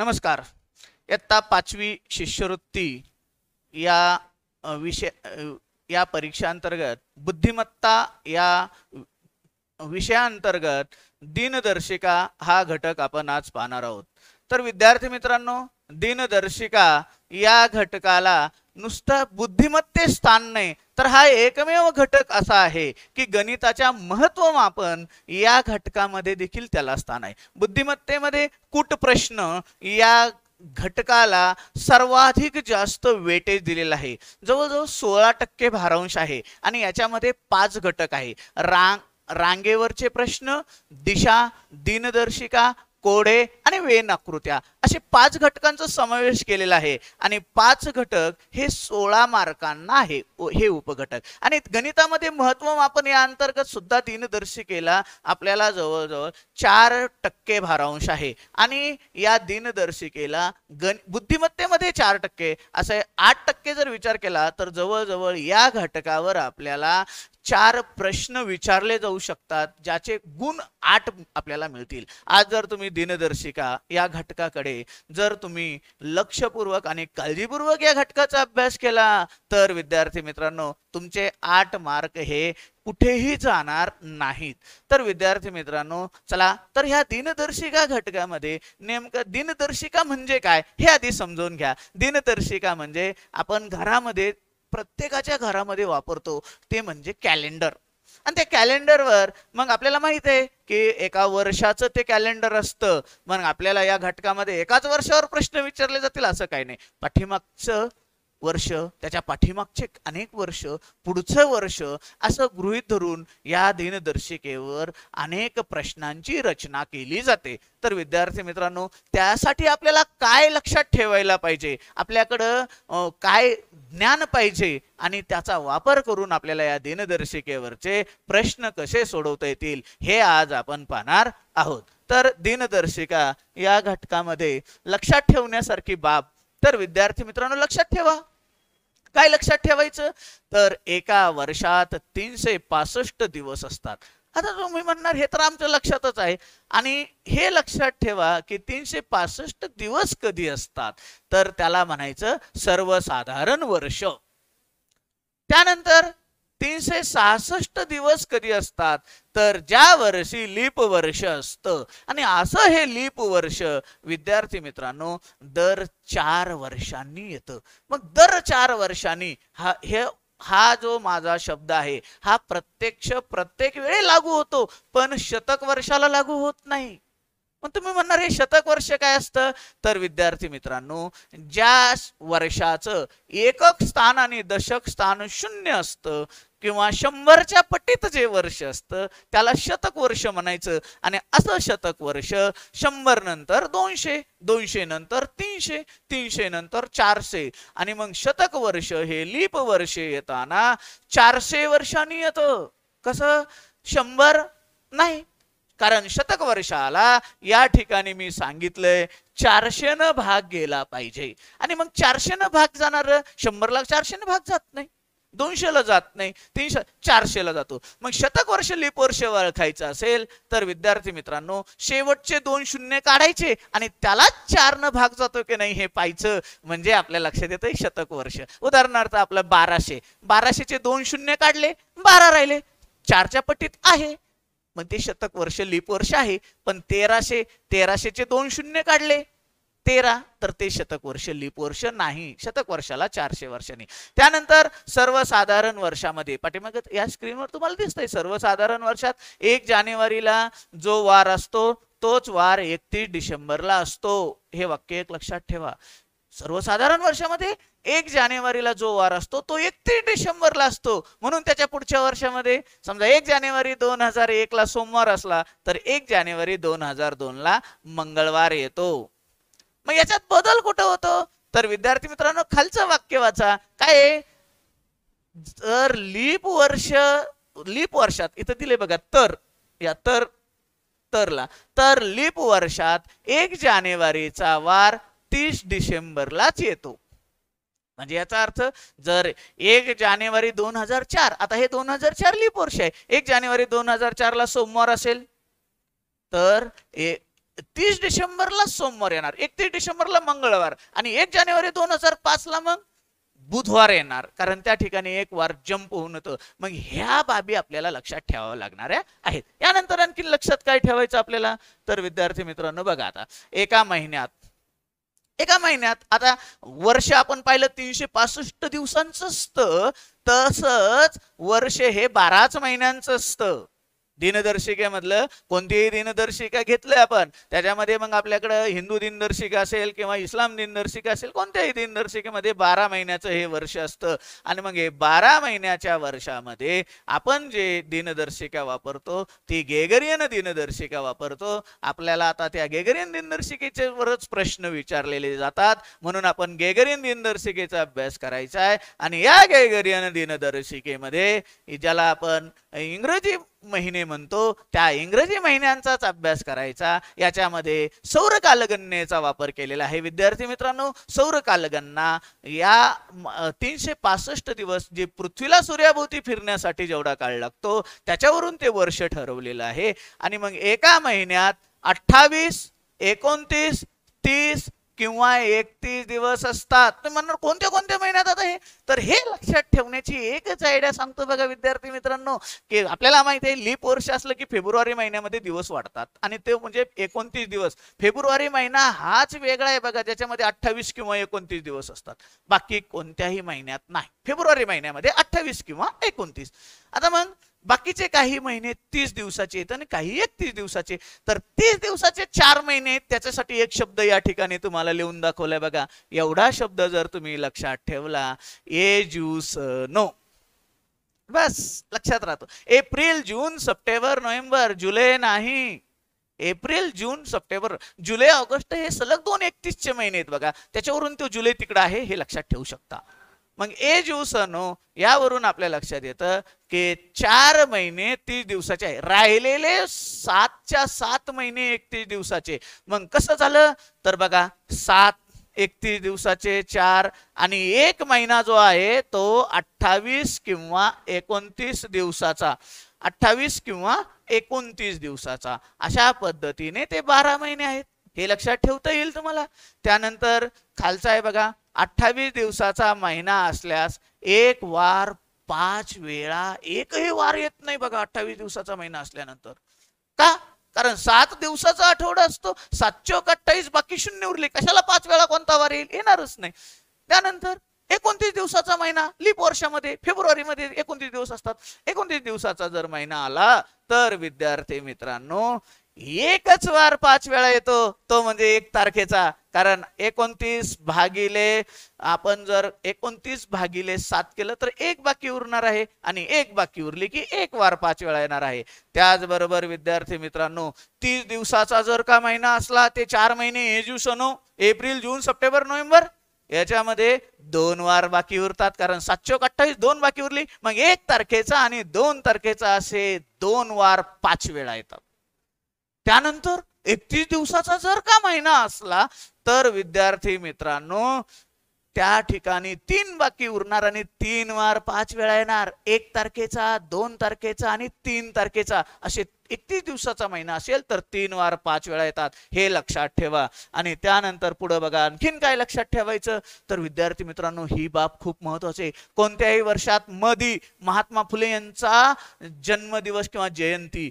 नमस्कार इत्ता पाचवी शिष्यवृत्ती या विषय या परीक्षांतर्गत बुद्धिमत्ता या विषयांतर्गत दिनदर्शिका हा घटक आपण आज पाहणार आहोत तर विद्यार्थी मित्रांनो दिनदर्शिका या घटकाला नुसतं बुद्धिमत्ते स्थान नाही तर हा एकमेव घटक असा आहे की गणिताच्या महत्व मापन या घटकामध्ये देखील त्याला स्थान आहे बुद्धिमत्तेमध्ये कुट प्रश्न या घटकाला सर्वाधिक जास्त वेटेज दिलेला आहे जवळजवळ सोळा टक्के भारांश आहे आणि याच्यामध्ये पाच घटक आहे रांग रांगेवरचे प्रश्न दिशा दिनदर्शिका कोडे आणि वेन आकृत्या असे पाच घटकांचा समावेश केलेला आहे आणि पाच घटक हे सोळा मार्कांना आहे हे उपघटक आणि गणितामध्ये महत्व आपण या अंतर्गत सुद्धा दिनदर्शिकेला आपल्याला जवळजवळ चार टक्के भारांश आहे आणि या दिनदर्शिकेला गण बुद्धिमत्तेमध्ये चार टक्के असे आठ टक्के जर विचार केला तर जवळजवळ या घटकावर आपल्याला चार प्रश्न विचारले जाऊ शकतात ज्याचे गुण आठ आपल्याला मिळतील आज जर तुम्ही दिनदर्शिका या घटकाकडे जर तुम्ही लक्षपूर्वक आणि काळजीपूर्वक या घटकाचा अभ्यास केला तर विद्यार्थी मित्रांनो तुमचे आठ मार्क हे कुठेही जाणार नाहीत तर विद्यार्थी मित्रांनो चला तर ह्या दिनदर्शिका घटकामध्ये नेमकं दिनदर्शिका म्हणजे काय हे आधी समजून घ्या दिनदर्शिका म्हणजे आपण घरामध्ये प्रत्येकाच्या घरामध्ये वापरतो ते म्हणजे कॅलेंडर आणि त्या कॅलेंडरवर मग आपल्याला माहित आहे की एका वर्षाचं ते कॅलेंडर असतं मग आपल्याला या घटकामध्ये एकाच वर्षावर प्रश्न विचारले जातील असं काही नाही पाठीमागचं वर्ष त्याच्या पाठीमागचे अनेक वर्ष पुढचं वर्ष असं गृहीत धरून या दिनदर्शिकेवर अनेक प्रश्नांची रचना केली जाते तर विद्यार्थी मित्रांनो त्यासाठी आपल्याला काय लक्षात ठेवायला पाहिजे आपल्याकडं काय ज्ञान पाहिजे आणि त्याचा वापर करून आपल्याला या दिनदर्शिकेवरचे प्रश्न कसे सोडवता येतील हे आज आपण पाहणार आहोत तर दिनदर्शिका या घटकामध्ये लक्षात ठेवण्यासारखी बाब तर विद्यार्थी मित्रांनो लक्षात ठेवा काय लक्षात ठेवायचं तर एका वर्षात तीनशे पासष्ट दिवस असतात आता तुम्ही म्हणणार हे तर आमच्या लक्षातच आहे आणि हे लक्षात ठेवा की तीनशे पासष्ट दिवस कधी असतात तर त्याला म्हणायचं सर्वसाधारण वर्ष त्यानंतर तीनशे सहासष्ट दिवस कधी असतात तर ज्या वर्षी लीप वर्ष असत आणि असं हे लीप वर्ष विद्यार्थी मित्रांनो दर चार वर्षांनी येत मग दर चार वर्षांनी हा हे हा जो माझा शब्द आहे हा प्रत्यक्ष प्रत्येक वेळी लागू होतो पण शतक वर्षाला लागू होत नाही मग तुम्ही म्हणणार हे शतक वर्ष काय असतं तर विद्यार्थी मित्रांनो ज्या वर्षाचं एकक स्थान आणि दशक स्थान शून्य असतं किंवा शंभरच्या पटीत जे वर्ष असतं त्याला शतक वर्ष म्हणायचं आणि असं शतक वर्ष शंभर नंतर दोनशे दोनशे नंतर तीनशे तीनशे नंतर चारशे आणि मग शतक वर्ष हे लीप वर्ष येताना चारशे वर्षांनी येतं कसं शंभर नाही कारण शतक वर्षाला या ठिकाणी मी सांगितलंय चारशेनं भाग गेला पाहिजे आणि मग चारशे न भाग जाणार शंभरला चारशे न भाग जात नाही दोनशेला जात नाही तीनशे चारशेला जातो मग शतक वर्ष लिप वर्ष ओळखायचं असेल तर विद्यार्थी मित्रांनो शेवटचे दोन शून्य काढायचे आणि त्यालाच चारनं भाग जातो की नाही हे पाहायचं म्हणजे आपल्या लक्षात येतं शतक वर्ष उदाहरणार्थ आपलं बाराशे बाराशेचे दोन शून्य काढले बारा राहिले चारच्या पट्टीत आहे मग ते शतक वर्ष लिप वर्ष आहे पण तेराशे तेराशेचे दोन शून्य काढले तेरा तर ते शतक वर्ष लिप वर्ष नाही शतक वर्षाला चारशे वर्षांनी त्यानंतर सर्वसाधारण वर्षामध्ये पाठीमाग या स्क्रीनवर तुम्हाला दिसतंय सर्वसाधारण वर्षात एक जानेवारीला जो वार असतो तोच वार एकतीस डिसेंबरला असतो हे वाक्य एक लक्षात ठेवा सर्वसाधारण वर्षामध्ये एक जानेवारीला जो वार असतो तो एकतीस डिसेंबरला असतो म्हणून त्याच्या पुढच्या वर्षामध्ये समजा एक जानेवारी दोन हजार एक ला सोमवार असला तर एक जानेवारी दोन हजार दोन ला मंगळवार येतो मग याच्यात बदल कुठं होतो तर विद्यार्थी मित्रांनो खालचं वाक्य वाचा काय जर लीप वर्ष लीप वर्षात इथं दिले बघा तर या तर तरला तर लीप वर्षात एक जानेवारीचा वार तीस डिसेंबरलाच येतो म्हणजे याचा अर्थ जर एक जानेवारी दोन हजार चार आता हे दोन हजार चार लीप वर्ष आहे एक जानेवारी दोन हजार चारला सोमवार असेल तर तीस डिसेंबरला सोमवार येणार एकतीस डिसेंबरला मंगळवार आणि एक जानेवारी दोन हजार पाच ला मग बुधवार येणार कारण त्या ठिकाणी एक वार जंप होऊन होतं मग ह्या बाबी आपल्याला लक्षात ठेवाव्या लागणाऱ्या आहेत यानंतर आणखी लक्षात काय ठेवायचं आपल्याला तर विद्यार्थी मित्रांनो बघा आता एका महिन्यात एका महिन्यात आता वर्ष आपण पाहिलं तीनशे पासष्ट दिवसांचं असतं तसंच वर्ष हे बाराच महिन्यांचं असतं दिनदर्शिकेमधलं कोणतीही दिनदर्शिका घेतलंय आपण त्याच्यामध्ये मग आपल्याकडं हिंदू दिनदर्शिका असेल किंवा इस्लाम दिनदर्शिका असेल कोणत्याही दिनदर्शिकेमध्ये बारा महिन्याचं हे वर्ष असतं आणि मग हे बारा महिन्याच्या वर्षामध्ये आपण जे दिनदर्शिका वापरतो ती गेगरियन दिनदर्शिका वापरतो आपल्याला आता त्या गेगरियन दिनदर्शिकेचे वरच प्रश्न विचारलेले जातात म्हणून आपण गेगरियन दिनदर्शिकेचा अभ्यास करायचा आहे आणि या गेगरियन दिनदर्शिकेमध्ये ज्याला आपण इंग्रजी महिने म्हणतो त्या इंग्रजी महिन्यांचाच अभ्यास करायचा याच्यामध्ये सौर कालगणनेचा वापर केलेला आहे विद्यार्थी मित्रांनो सौर कालगणना या तीनशे पासष्ट दिवस जे पृथ्वीला सूर्याभोवती फिरण्यासाठी जेवढा काळ लागतो त्याच्यावरून ते वर्ष ठरवलेलं आहे आणि मग एका महिन्यात अठ्ठावीस एकोणतीस तीस किंवा एकतीस दिवस असतात तुम्ही म्हणणार कोणत्या कोणत्या महिन्यात आता हे तर हे लक्षात ठेवण्याची एकच आयडिया सांगतो बघा विद्यार्थी मित्रांनो की आपल्याला माहिती आहे लीप वर्ष असलं की फेब्रुवारी महिन्यामध्ये दिवस वाढतात आणि ते म्हणजे एकोणतीस दिवस फेब्रुवारी महिना हाच वेगळा आहे बघा ज्याच्यामध्ये अठ्ठावीस किंवा एकोणतीस दिवस असतात बाकी कोणत्याही महिन्यात नाही फेब्रुवारी महिन्यामध्ये अठ्ठावीस किंवा एकोणतीस आता मग बाकीचे काही महिने तीस दिवसाचे आहेत आणि काही एकतीस दिवसाचे तर तीस दिवसाचे चार महिने त्याच्यासाठी एक शब्द या ठिकाणी तुम्हाला लिहून दाखवलाय बघा एवढा शब्द जर तुम्ही लक्षात ठेवला ए ज्यूस नो बस लक्षात राहतो एप्रिल जून सप्टेंबर नोव्हेंबर जुलै नाही एप्रिल जून सप्टेंबर जुलै ऑगस्ट हे सलग दोन चे महिने आहेत बघा त्याच्यावरून तो जुलै तिकडं आहे हे लक्षात ठेवू शकता मग ए नो यावरून आपल्या लक्षात येतं की चार महिने तीस दिवसाचे आहे राहिलेले सातच्या सात महिने एकतीस दिवसाचे मग कसं झालं तर बघा सात एकतीस दिवसाचे चार आणि एक महिना जो आहे तो अठ्ठावीस किंवा एकोणतीस दिवसाचा अठ्ठावीस किंवा एकोणतीस दिवसाचा अशा पद्धतीने ते बारा महिने आहेत हे लक्षात ठेवता येईल तुम्हाला त्यानंतर खालचा आहे बघा अठ्ठावीस दिवसाचा महिना असल्यास एक वार पाच वेळा एकही वार येत नाही बघा अठ्ठावीस दिवसाचा महिना असल्यानंतर का कारण सात दिवसाचा आठवडा असतो सातशे अठ्ठावीस बाकी शून्य उरले कशाला पाच वेळा कोणता वार येईल येणारच नाही त्यानंतर एकोणतीस दिवसाचा महिना लीप वर्षामध्ये फेब्रुवारीमध्ये एकोणतीस दिवस असतात एकोणतीस दिवसाचा जर महिना आला तर विद्यार्थी मित्रांनो एकच वार पाच वेळा येतो तो म्हणजे एक तारखेचा कारण एकोणतीस भागिले आपण जर एकोणतीस भागिले सात केलं तर एक बाकी उरणार आहे आणि एक बाकी उरली की एक वार पाच वेळा येणार आहे त्याचबरोबर विद्यार्थी मित्रांनो तीस दिवसाचा जर का महिना असला ते चार महिने हे दिवसानो एप्रिल जून सप्टेंबर नोव्हेंबर याच्यामध्ये दोन वार बाकी उरतात कारण सातशे अठ्ठावीस दोन बाकी उरली मग एक तारखेचा आणि दोन तारखेचा असे दोन वार पाच वेळा येतात त्यानंतर एकतीस दिवसाचा जर का महिना असला तर विद्यार्थी मित्रांनो त्या ठिकाणी तीन बाकी उरणार आणि तीन वार पाच वेळा येणार एक तारखेचा दोन तारखेचा आणि तीन तारखेचा असे एकतीस दिवसाचा महिना असेल तर तीन वार पाच वेळा येतात हे लक्षात ठेवा आणि त्यानंतर पुढे बघा आणखीन काय लक्षात ठेवायचं तर विद्यार्थी मित्रांनो ही बाब खूप महत्वाची आहे कोणत्याही वर्षात मधी महात्मा फुले यांचा जन्मदिवस किंवा जयंती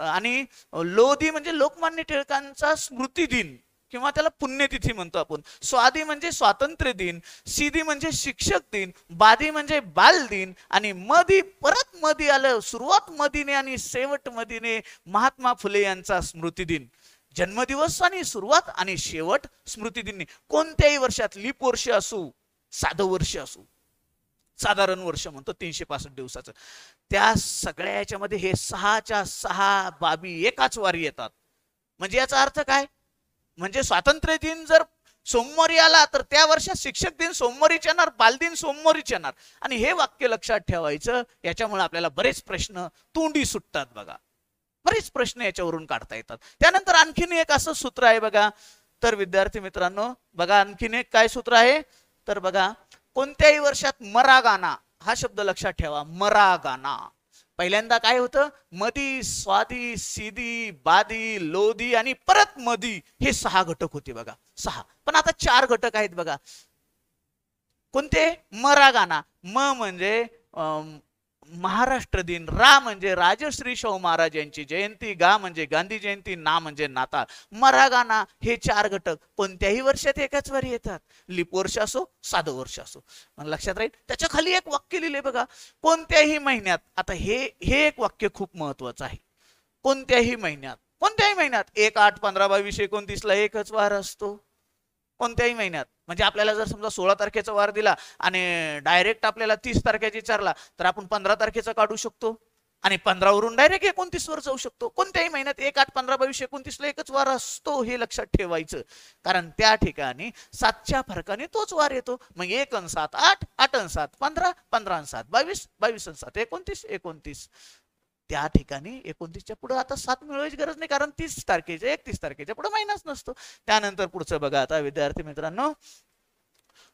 आणि लोधी म्हणजे लोकमान्य टिळकांचा स्मृती दिन किंवा त्याला पुण्यतिथी म्हणतो आपण स्वादी म्हणजे स्वातंत्र्य दिन सिदी म्हणजे शिक्षक दिन बादी म्हणजे बाल दिन आणि मधी परत मधी आलं सुरुवात मधीने आणि शेवट मधीने महात्मा फुले यांचा स्मृती दिन जन्मदिवस आणि सुरुवात आणि शेवट स्मृतिदिनी कोणत्याही वर्षात लीप वर्ष असू साधं वर्ष असू साधारण वर्ष म्हणतो तीनशे पासष्ट दिवसाचं त्या सगळ्या याच्यामध्ये हे सहाच्या सहा बाबी एकाच वारी येतात म्हणजे याचा अर्थ काय म्हणजे स्वातंत्र्य दिन जर सोमवारी आला तर त्या वर्षात शिक्षक दिन सोमवारीच येणार बालदिन सोमवारीच येणार आणि हे वाक्य लक्षात ठेवायचं याच्यामुळे आपल्याला बरेच प्रश्न तोंडी सुटतात बघा बरेच प्रश्न याच्यावरून काढता येतात त्यानंतर आणखीन एक असं सूत्र आहे बघा तर विद्यार्थी मित्रांनो बघा आणखीन एक काय सूत्र आहे तर बघा कोणत्याही वर्षात मरा गाना हा शब्द लक्षात ठेवा मरा गाना पहिल्यांदा काय होतं मदी स्वादी सिदी बादी लोधी आणि परत मदी हे सहा घटक होते बघा सहा पण आता चार घटक आहेत बघा कोणते गाना, म म्हणजे महाराष्ट्र दिन रा म्हणजे राजश्री शाहू महाराज यांची जयंती गा म्हणजे गांधी जयंती ना म्हणजे नाताळ मरा गाना हे चार घटक कोणत्याही वर्षात एकाच वारी येतात लिप वर्ष असो साधं वर्ष असो लक्षात राहील त्याच्या खाली एक वाक्य लिहिले बघा कोणत्याही महिन्यात आता हे हे एक वाक्य खूप महत्वाचं आहे कोणत्याही महिन्यात कोणत्याही महिन्यात एक आठ पंधरा बावीस एकोणतीसला एकच वार असतो कोणत्याही महिन्यात म्हणजे आपल्याला जर समजा सोळा तारखेचा वार दिला आणि डायरेक्ट आपल्याला तीस तारखेचा विचारला तर आपण पंधरा तारखेचा काढू शकतो आणि पंधरावरून डायरेक्ट एकोणतीस वर जाऊ शकतो कोणत्याही महिन्यात एक आठ पंधरा बावीस एकोणतीसला एकच वार असतो हे लक्षात ठेवायचं कारण त्या ठिकाणी सातच्या फरकाने तोच वार येतो मग एक अन सात आठ आठ अन सात पंधरा पंधरा अन सात बावीस बावीस अन सात एकोणतीस एकोणतीस त्या ठिकाणी एकोणतीसच्या पुढे आता सात मिळवायची गरज नाही कारण तीस तारखेच्या एकतीस तारखेच्या पुढे महिनाच नसतो त्यानंतर पुढचं बघा आता विद्यार्थी मित्रांनो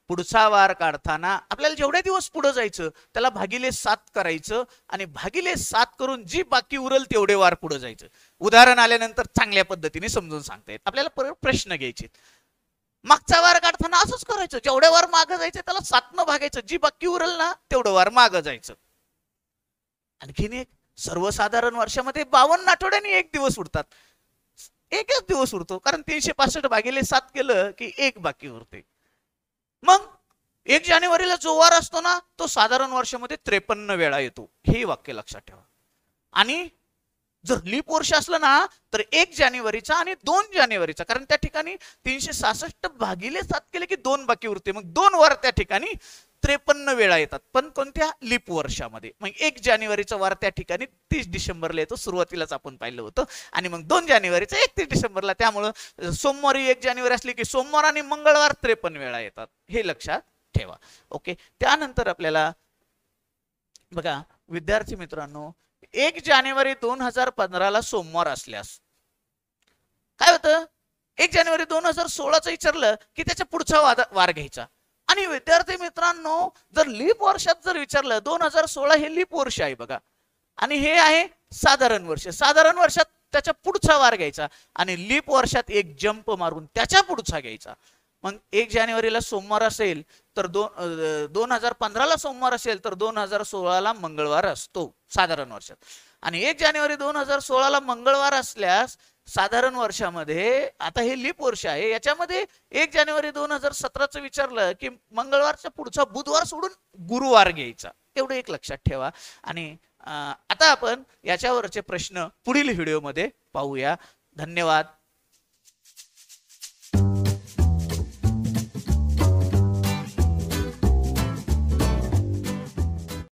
पुढचा वार काढताना आपल्याला जेवढे दिवस पुढे जायचं त्याला भागिले सात करायचं आणि भागिले सात करून जी बाकी उरल तेवढे वार पुढे जायचं उदाहरण आल्यानंतर चांगल्या पद्धतीने समजून सांगता येत आपल्याला प्रश्न घ्यायचे मागचा वार काढताना असंच करायचं जेवढे वार मागं जायचं त्याला न भागायचं जी बाकी उरल ना तेवढं वार मागं जायचं आणखीन एक सर्वसाधारण वर्षामध्ये बावन्न आठवड्यांनी एक दिवस उरतात एकच दिवस उरतो कारण तीनशे पासष्ट भागीले सात केलं की एक बाकी उरते मग एक जानेवारीला जो वार असतो ना तो साधारण वर्षामध्ये त्रेपन्न वेळा येतो हे वाक्य लक्षात ठेवा आणि जर लीप वर्ष असलं ना तर एक जानेवारीचा आणि दोन जानेवारीचा कारण त्या ठिकाणी तीनशे सासष्ट भागीले सात केले की दोन बाकी उरते मग दोन वार त्या ठिकाणी त्रेपन्न वेळा येतात पण कोणत्या लिप वर्षामध्ये मग एक जानेवारीचा वार त्या ठिकाणी तीस डिसेंबरला येतो सुरुवातीलाच आपण पाहिलं होतं आणि मग दोन जानेवारीचा एकतीस डिसेंबरला त्यामुळं सोमवारी एक जानेवारी असली की सोमवार आणि मंगळवार त्रेपन्न वेळा येतात हे लक्षात ठेवा ओके त्यानंतर आपल्याला बघा विद्यार्थी मित्रांनो एक जानेवारी दोन हजार पंधराला सोमवार असल्यास काय होतं एक जानेवारी दोन हजार सोळाचं विचारलं की त्याच्या पुढचा वार घ्यायचा आणि विद्यार्थी मित्रांनो जर लीप वर्षात जर विचारलं दोन हजार सोळा हे लीप वर्ष आहे बघा आणि हे आहे साधारण वर्ष साधारण वर्षात त्याच्या पुढचा वार घ्यायचा आणि लीप वर्षात एक जंप मारून त्याच्या पुढचा घ्यायचा मग एक जानेवारीला सोमवार असेल तर दोन दोन हजार पंधराला सोमवार असेल तर दोन हजार सोळाला मंगळवार असतो साधारण वर्षात आणि एक जानेवारी दोन हजार सोळाला मंगळवार असल्यास साधारण वर्षामध्ये आता हे लिप वर्ष आहे याच्यामध्ये एक जानेवारी दोन हजार सतराचं विचारलं की मंगळवारचा पुढचा बुधवार सोडून गुरुवार घ्यायचा तेवढं एक लक्षात ठेवा आणि आता आपण याच्यावरचे प्रश्न पुढील व्हिडिओमध्ये पाहूया धन्यवाद